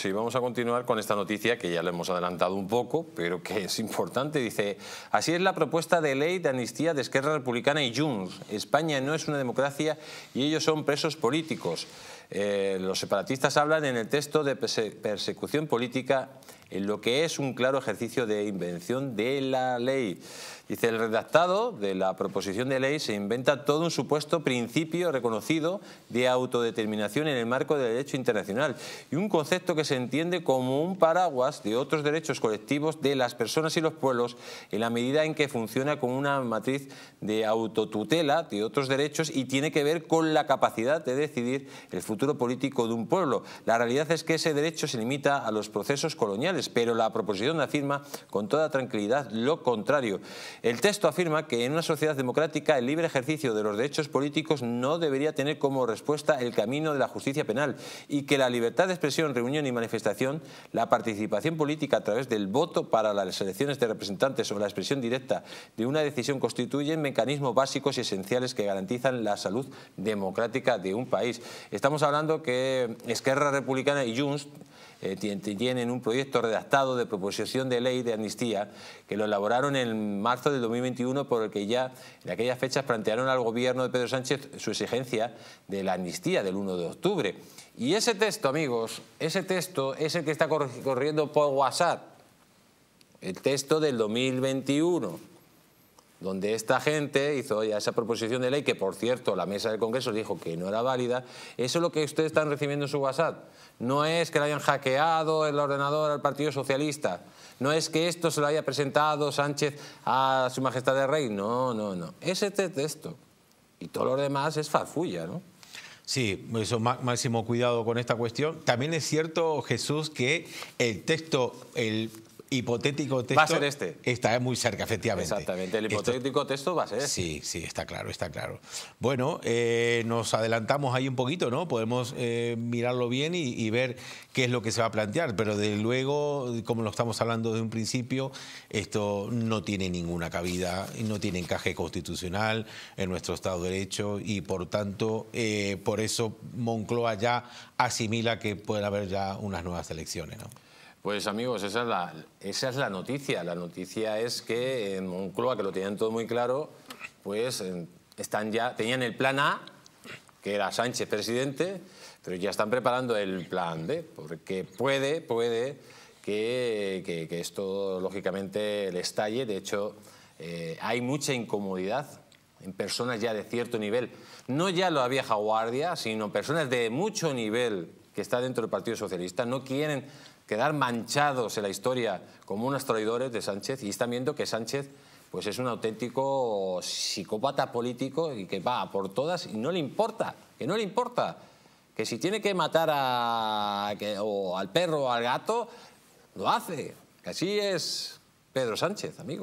Sí, vamos a continuar con esta noticia que ya le hemos adelantado un poco, pero que es importante. Dice, así es la propuesta de ley de amnistía de Esquerra Republicana y Junts. España no es una democracia y ellos son presos políticos. Eh, los separatistas hablan en el texto de persecución política en lo que es un claro ejercicio de invención de la ley. Dice, el redactado de la proposición de ley se inventa todo un supuesto principio reconocido de autodeterminación en el marco del derecho internacional y un concepto que se entiende como un paraguas de otros derechos colectivos de las personas y los pueblos en la medida en que funciona como una matriz de autotutela de otros derechos y tiene que ver con la capacidad de decidir el futuro político de un pueblo. La realidad es que ese derecho se limita a los procesos coloniales, pero la proposición afirma con toda tranquilidad lo contrario. El texto afirma que en una sociedad democrática el libre ejercicio de los derechos políticos no debería tener como respuesta el camino de la justicia penal y que la libertad de expresión, reunión y manifestación, la participación política a través del voto para las elecciones de representantes o la expresión directa de una decisión constituyen mecanismos básicos y esenciales que garantizan la salud democrática de un país. Estamos hablando hablando que Esquerra Republicana y Junts eh, tienen un proyecto redactado de proposición de ley de amnistía que lo elaboraron en marzo del 2021 por el que ya en aquellas fechas plantearon al gobierno de Pedro Sánchez su exigencia de la amnistía del 1 de octubre. Y ese texto, amigos, ese texto es el que está corriendo por WhatsApp, el texto del 2021 donde esta gente hizo ya esa proposición de ley, que por cierto la mesa del Congreso dijo que no era válida, eso es lo que ustedes están recibiendo en su WhatsApp. No es que le hayan hackeado el ordenador al Partido Socialista, no es que esto se lo haya presentado Sánchez a su majestad de rey, no, no, no. Es este texto. Y todo lo demás es farfulla, ¿no? Sí, eso, máximo cuidado con esta cuestión. También es cierto, Jesús, que el texto, el hipotético texto... Va a ser este. Está muy cerca, efectivamente. Exactamente, el hipotético texto va a ser este. Sí, sí, está claro, está claro. Bueno, eh, nos adelantamos ahí un poquito, ¿no? Podemos eh, mirarlo bien y, ver qué es lo que se va a plantear, pero de luego, como lo estamos hablando de un principio, esto no tiene ninguna cabida, no tiene encaje constitucional en nuestro Estado de Derecho y por tanto, eh, por eso Moncloa ya asimila que pueden haber ya unas nuevas elecciones, ¿no? Pues amigos, esa es, la, noticia. La noticia es que en Moncloa, que lo tenían todo muy claro, pues están ya, tenían el plan A, que era Sánchez presidente, pero ya están preparando el plan B, porque puede, puede que, esto lógicamente le estalle. De hecho, eh, hay mucha incomodidad en personas ya de cierto nivel, no ya la vieja guardia, sino personas de mucho nivel que está dentro del Partido Socialista, no quieren quedar manchados en la historia como unos traidores de Sánchez y están viendo que Sánchez pues es un auténtico psicópata político y que va por todas y no le importa, que no le importa, que si tiene que matar a, que, al perro o al gato, lo hace. Que así es Pedro Sánchez, amigo.